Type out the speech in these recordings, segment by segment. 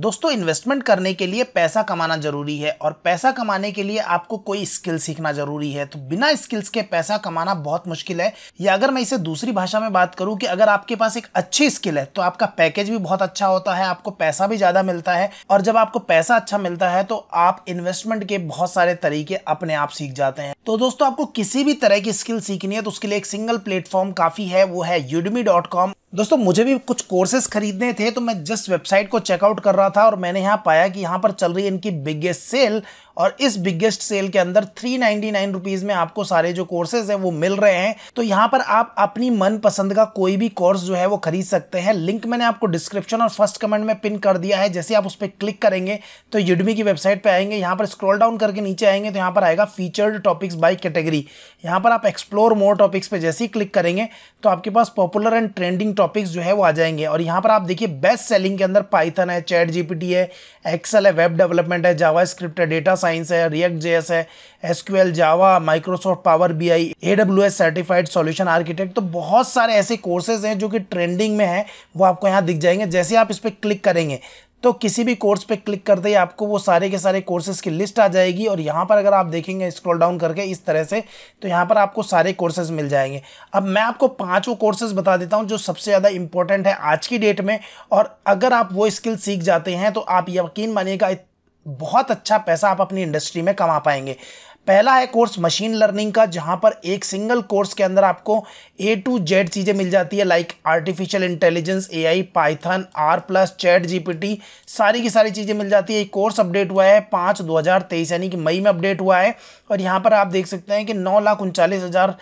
दोस्तों इन्वेस्टमेंट करने के लिए पैसा कमाना ज़रूरी है और पैसा कमाने के लिए आपको कोई स्किल सीखना ज़रूरी है तो बिना स्किल्स के पैसा कमाना बहुत मुश्किल है या अगर मैं इसे दूसरी भाषा में बात करूं कि अगर आपके पास एक अच्छी स्किल है तो आपका पैकेज भी बहुत अच्छा होता है आपको पैसा भी ज़्यादा मिलता है और जब आपको पैसा अच्छा मिलता है तो आप इन्वेस्टमेंट के बहुत सारे तरीके अपने आप सीख जाते हैं तो दोस्तों आपको किसी भी तरह की स्किल सीखनी है तो उसके लिए एक सिंगल प्लेटफॉर्म काफ़ी है वो है यूडमी दोस्तों मुझे भी कुछ कोर्सेज खरीदने थे तो मैं जस्ट वेबसाइट को चेकआउट कर रहा था और मैंने यहाँ पाया कि यहाँ पर चल रही है इनकी बिगेस्ट सेल और इस बिगेस्ट सेल के अंदर थ्री रुपीज में आपको सारे जो कोर्सेज हैं वो मिल रहे हैं तो यहाँ पर आप अपनी मनपसंद का कोई भी कोर्स जो है वो खरीद सकते हैं लिंक मैंने आपको डिस्क्रिप्शन और फर्स्ट कमेंट में पिन कर दिया है जैसे आप उस पर क्लिक करेंगे तो यूडमी की वेबसाइट पर आएंगे यहाँ पर स्क्रॉल डाउन करके नीचे आएंगे तो यहाँ पर आएगा फीचर्ड टॉपिक्स बाई कैटेगरी यहाँ पर आप एक्सप्लोर मोर टॉपिक्स पर जैसे ही क्लिक करेंगे तो आपके पास पॉपुलर एंड ट्रेंडिंग टॉपिक्स जो है वो आ जाएंगे और यहाँ पर आप देखिए बेस्ट सेलिंग के अंदर पाइथन है चैट जीपीटी है एक्सेल है वेब डेवलपमेंट है जावा स्क्रिप्ट है डेटा साइंस है रिएक्ट जे है SQL Java Microsoft power B I A W S certified solution architect तो बहुत सारे ऐसे कोर्सेज हैं जो कि ट्रेंडिंग में है वो आपको यहाँ दिख जाएंगे जैसे आप इस पर क्लिक करेंगे तो किसी भी कोर्स पे क्लिक करते ही आपको वो सारे के सारे कोर्सेज़ की लिस्ट आ जाएगी और यहाँ पर अगर आप देखेंगे स्क्रॉल डाउन करके इस तरह से तो यहाँ पर आपको सारे कोर्सेज़ मिल जाएंगे अब मैं आपको पांचों कोर्सेज़ बता देता हूँ जो सबसे ज़्यादा इंपॉर्टेंट है आज की डेट में और अगर आप वो स्किल सीख जाते हैं तो आप यकीन मानिएगा बहुत अच्छा पैसा आप अपनी इंडस्ट्री में कमा पाएंगे पहला है कोर्स मशीन लर्निंग का जहां पर एक सिंगल कोर्स के अंदर आपको ए टू जेड चीज़ें मिल जाती है like artificial intelligence A I Python R plus chat GPT सारी की सारी चीज़ें मिल जाती है एक कोर्स अपडेट हुआ है पाँच दो हज़ार तेईस यानी कि मई में अपडेट हुआ है और यहाँ पर आप देख सकते हैं कि नौ लाख उनचालीस हज़ार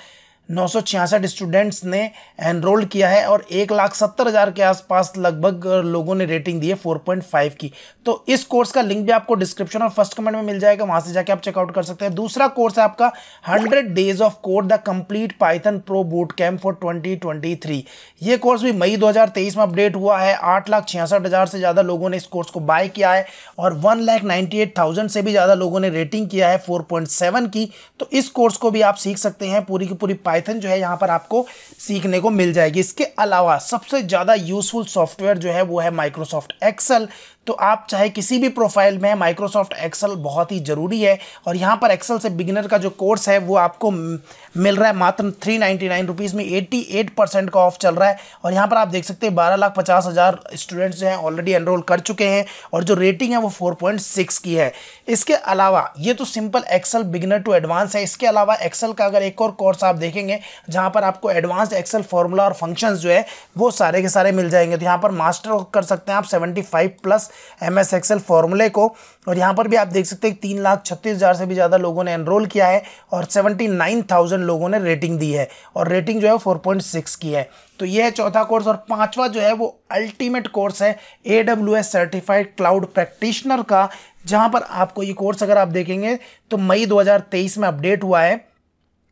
नौ स्टूडेंट्स ने एनरोल किया है और एक लाख सत्तर हज़ार के आसपास लगभग लोगों ने रेटिंग दी है 4.5 की तो इस कोर्स का लिंक भी आपको डिस्क्रिप्शन और फर्स्ट कमेंट में मिल जाएगा वहाँ से जाके आप चेकआउट कर सकते हैं दूसरा कोर्स है आपका 100 days of code the complete Python pro boot camp for 2023 ये कोर्स भी मई दो में अपडेट हुआ है आठ लाख छियासठ हज़ार से ज़्यादा लोगों ने इस कोर्स को बाय किया है और वन नाइन्टी एट थाउजेंड से भी ज़्यादा लोगों ने रेटिंग किया है फोर पॉइंट सेवन की तो इस कोर्स को भी आप सीख सकते हैं पूरी की पूरी पाइथन जो है यहाँ पर आपको सीखने को मिल जाएगी इसके अलावा सबसे ज़्यादा यूजफुल सॉफ्टवेयर जो है वो है माइक्रोसॉफ्ट एक्सल तो आप चाहे किसी भी प्रोफाइल में माइक्रोसॉफ्ट एक्सेल बहुत ही ज़रूरी है और यहाँ पर एक्सेल से बिगिनर का जो कोर्स है वो आपको मिल रहा है मात्र थ्री नाइन्टी नाइन रुपीज़ में एट्टी एट परसेंट का ऑफ चल रहा है और यहाँ पर आप देख सकते हैं बारह लाख पचास हज़ार स्टूडेंट्स जो हैं ऑलरेडी एनरोल कर चुके हैं और जो रेटिंग है वो फोर पॉइंट सिक्स की है इसके अलावा ये तो simple Excel beginner to advance है इसके अलावा एक्सेल का अगर एक और कोर्स आप देखेंगे जहाँ पर आपको एडवांस एक्सेल फॉर्मूला और फंक्शन जो है वो सारे के सारे मिल जाएंगे तो यहाँ पर मास्टर कर सकते हैं आप seventy five plus M S XL फॉर्मूले को और यहाँ पर भी आप देख सकते हैं तीन लाख छत्तीस हज़ार से भी ज़्यादा लोगों ने एनरोल किया है और सेवेंटी नाइन थाउजेंड लोगों ने रेटिंग दी है और रेटिंग जो है फोर पॉइंट सिक्स की है तो ये है चौथा कोर्स और पांचवा जो है वो अल्टीमेट कोर्स है A W S certified cloud practitioner का जहाँ पर आपको ये कोर्स अगर आप देखेंगे तो मई तेईस में अपडेट हुआ है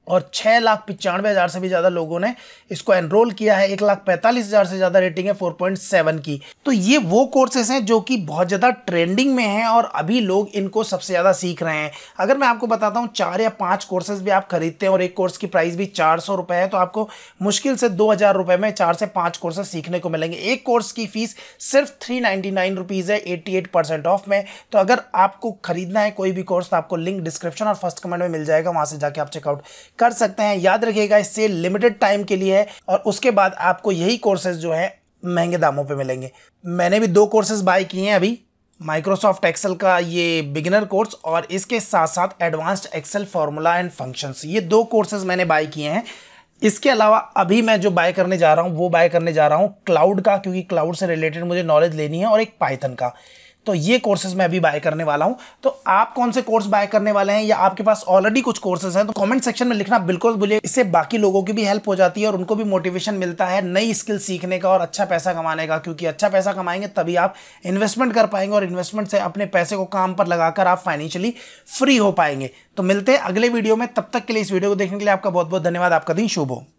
और छः लाख पचानवे हज़ार से भी ज़्यादा लोगों ने इसको एनरोल किया है एक लाख पैंतालीस हज़ार से ज़्यादा रेटिंग है सेवन की तो ये वो कोर्सेज हैं जो कि बहुत ज़्यादा ट्रेंडिंग में हैं और अभी लोग इनको सबसे ज़्यादा सीख रहे हैं अगर मैं आपको बताता हूँ चार या पाँच कोर्सेज भी आप खरीदते हैं और एक कोर्स की प्राइस भी चार है तो आपको मुश्किल से दो में चार से पाँच कोर्सेज सीखने को मिलेंगे एक कोर्स की फ़ीस सिर्फ थ्री है एट्टी ऑफ में तो अगर आपको खरीदना है कोई भी कोर्स तो आपको लिंक डिस्क्रिप्शन और फर्स्ट कमेंट में मिल जाएगा वहाँ से जाके आप चेकआउट कर सकते हैं याद रखिएगा इससे लिमिटेड टाइम के लिए है और उसके बाद आपको यही कोर्सेज जो है महंगे दामों पे मिलेंगे मैंने भी दो कोर्सेज बाय किए हैं अभी माइक्रोसॉफ्ट एक्सेल का ये बिगिनर कोर्स और इसके साथ साथ advanced Excel formula and functions ये दो कोर्सेज मैंने बाय किए हैं इसके अलावा अभी मैं जो बाय करने जा रहा हूँ वो बाय करने जा रहा हूँ क्लाउड का क्योंकि क्लाउड से रिलेटेड मुझे नॉलेज लेनी है और एक पाइथन का तो ये कोर्सेज मैं अभी बाय करने वाला हूँ तो आप कौन से कोर्स बाय करने वाले हैं या आपके पास ऑलरेडी कुछ कोर्सेज हैं तो कमेंट सेक्शन में लिखना बिल्कुल भूलिए इससे बाकी लोगों की भी हेल्प हो जाती है और उनको भी मोटिवेशन मिलता है नई स्किल सीखने का और अच्छा पैसा कमाने का क्योंकि अच्छा पैसा कमाएंगे तभी आप इन्वेस्टमेंट कर पाएंगे और इन्वेस्टमेंट से अपने पैसे को काम पर लगाकर आप फाइनेंशियली फ्री हो पाएंगे तो मिलते हैं अगले वीडियो में तब तक के लिए इस वीडियो को देखने के लिए आपका बहुत बहुत धन्यवाद आपका दिन शुभ हो